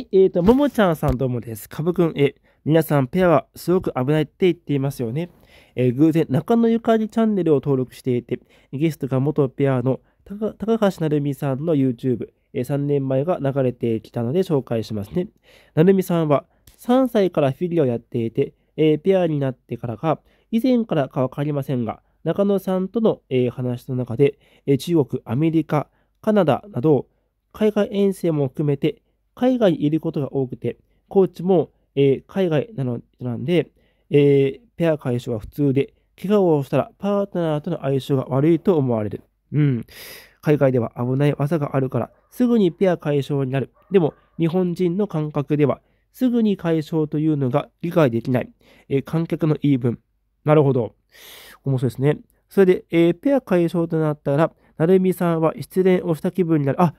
い、えー、と、ももちゃんさんどうもです。かぶくん、え、皆さんペアはすごく危ないって言っていますよね。えー、偶然、中野ゆかりチャンネルを登録していて、ゲストが元ペアの高橋成美さんの YouTube、えー、3年前が流れてきたので紹介しますね。成美さんは3歳からフィギュアをやっていて、えー、ペアになってからか、以前からかわかりませんが、中野さんとの、えー、話の中で、えー、中国、アメリカ、カナダなど、海外遠征も含めて、海外にいることが多くて、コーチも、えー、海外なのなんで、えー、ペア解消は普通で、怪我をしたらパートナーとの相性が悪いと思われる。うん。海外では危ない技があるから、すぐにペア解消になる。でも、日本人の感覚では、すぐに解消というのが理解できない。えー、観客の言い分。なるほど。面白いですね。それで、えー、ペア解消となったら、成美さんは失恋をした気分になる。あ、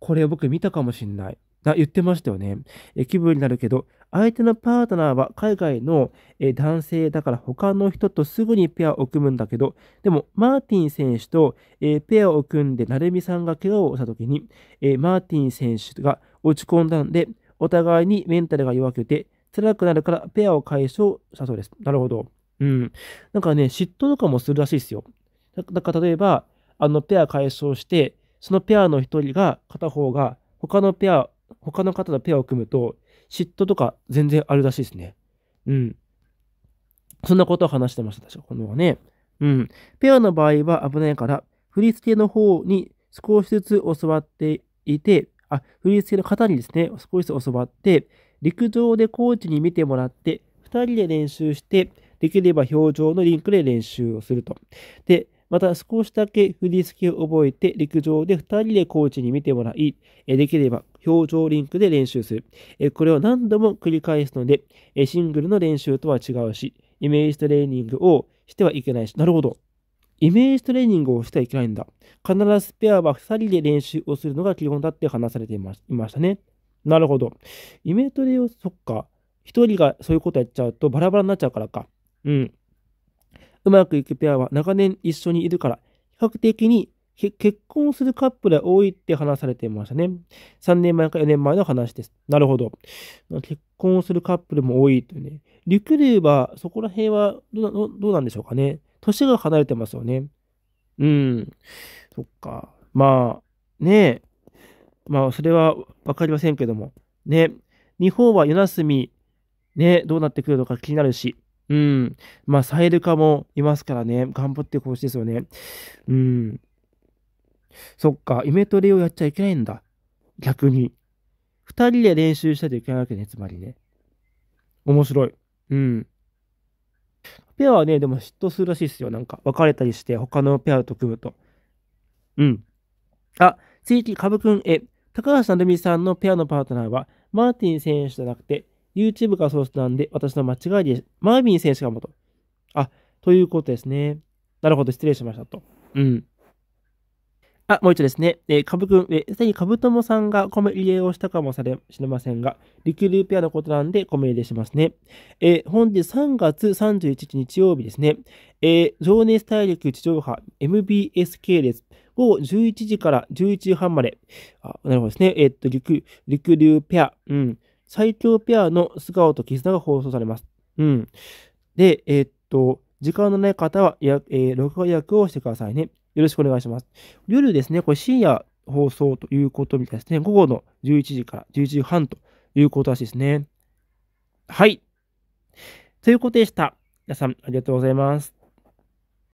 これ僕見たかもしんない。言ってましたよね。え気分になるけど、相手のパートナーは海外のえ男性だから他の人とすぐにペアを組むんだけど、でもマーティン選手とえペアを組んで成美さんが怪我をした時に、えマーティン選手が落ち込んだんで、お互いにメンタルが弱くて辛くなるからペアを解消したそうです。なるほど。うん。なんかね、嫉妬とかもするらしいですよ。だから例えば、あのペア解消して、そのペアの一人が片方が他のペア他の方とペアを組むと、嫉妬とか全然あるらしいですね。うん。そんなことを話してました、しょ、このはね。うん。ペアの場合は危ないから、振り付けの方に少しずつ教わっていて、あ、振り付けの方にですね、少しずつ教わって、陸上でコーチに見てもらって、2人で練習して、できれば表情のリンクで練習をすると。で、また少しだけ振り付けを覚えて陸上で2人でコーチに見てもらい、できれば表情リンクで練習する。これを何度も繰り返すので、シングルの練習とは違うし、イメージトレーニングをしてはいけないし、なるほど。イメージトレーニングをしてはいけないんだ。必ずペアは2人で練習をするのが基本だって話されていましたね。なるほど。イメトレを、そっか。1人がそういうことやっちゃうとバラバラになっちゃうからか。うん。うまくいくペアは長年一緒にいるから、比較的に結婚するカップルは多いって話されてましたね。3年前か4年前の話です。なるほど。結婚するカップルも多いというね。リクルーはそこら辺はどうなんでしょうかね。年が離れてますよね。うん。そっか。まあ、ねえ。まあ、それはわかりませんけども。ね。日本は夜休み、ね、どうなってくるのか気になるし。うん。まあ、サイル化もいますからね。頑張ってほしいですよね。うん。そっか、イメトレをやっちゃいけないんだ。逆に。二人で練習したといけないわけね、つまりね。面白い。うん。ペアはね、でも嫉妬するらしいですよ。なんか、別れたりして、他のペアと組むと。うん。あ、次、カブくん、え、高橋成美さんのペアのパートナーは、マーティン選手じゃなくて、YouTube がソースなんで、私の間違いです。マービン選手が元。あ、ということですね。なるほど、失礼しましたと。うん。あ、もう一度ですね。えー、ぶくん、えー、すでにかぶともさんがコメ入れをしたかもしれませんが、リクルーペアのことなんでコメ入れしますね。えー、本日3月31日日曜日ですね。えー、情熱大陸地上波 MBS 系列。午後11時から11時半まで。あ、なるほどですね。えー、っと、リク、リクルーペア。うん。最強ペアの素顔と絆が放送されます。うん。で、えー、っと、時間のない方は、えー、録画予約をしてくださいね。よろしくお願いします。夜ですね、これ深夜放送ということみたいですね。午後の11時から11時半ということらしいですね。はい。ということでした。皆さん、ありがとうございます。